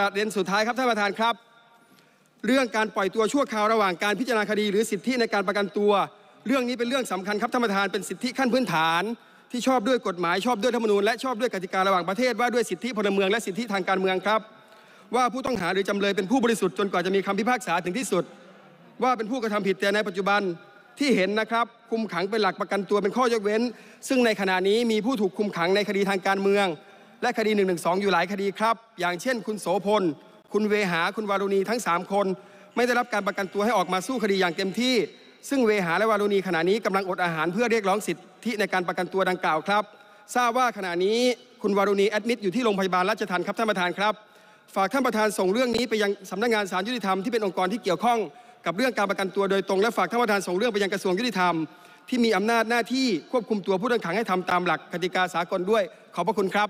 ประเด็นสุดท้ายครับท่านประธานครับเรื่องการปล่อยตัวชั่วคราวระหว่างการพิจารณาคดีหรือสิทธิในการประกันตัว เรื่องนี้เป็นเรื่องสำคัญครับท่านประธานเป็นสิทธิขั้นพื้นฐานที่ชอบด้วยกฎหมายชอบด้วยธรรมนูญและชอบด้วยกติการะหว่างประเทศ ว่าด้วยสิทธิพลเมืองและสิทธิทางการเมืองครับ ว่าผู้ต้องหาหรือจำเลยเป็นผู้บริสุทธิ์จนกว่าจะมีคำพิพากษาถึงที่สุด ว่าเป็นผู้กระทำผิดแต่ในปัจจุบันที่เห็นนะครับ คุมขังเป็นหลักประกันตัวเป็นข้อยกเว้น ซึ่งในขณะนี้มีผู้ถูกคุมขังในคดีทางการเมืองและคดี1นึอยู่หลายคดีครับ อย่างเช่นคุณโสพล คุณเวหาคุณวารุณีทั้ง 3 คน ไม่ได้รับการประกันตัวให้ออกมาสู้คดีอย่างเต็มที่ ซึ่งเวหาและวารุณีขณะนี้ กำลังอดอาหารเพื่อ เรียกร้องสิทธิในการประกันตัวดังกล่าวครับ ทราบว่าขณะนี้คุณวารุณีแอดมิดอยู่ที่โรงพยาบาลราชธานครับท่านประธานครับ ฝากท่านประธานส่งเรื่องนี้ไปยังสำนักงานสารยุติธรรมที่เป็นองค์กรที่เกี่ยวข้อง กับเรื่องการประกันตัวโดยตรงและฝากท่านประธานส่งเรื่องไปยังกระทรวงยุติธรรมที่มีอำนาจหน้าที่ควบคุมตัวผู้ต้องขังให้ทำตามหลักกติกาสากลด้วยขอบพระคุณครับ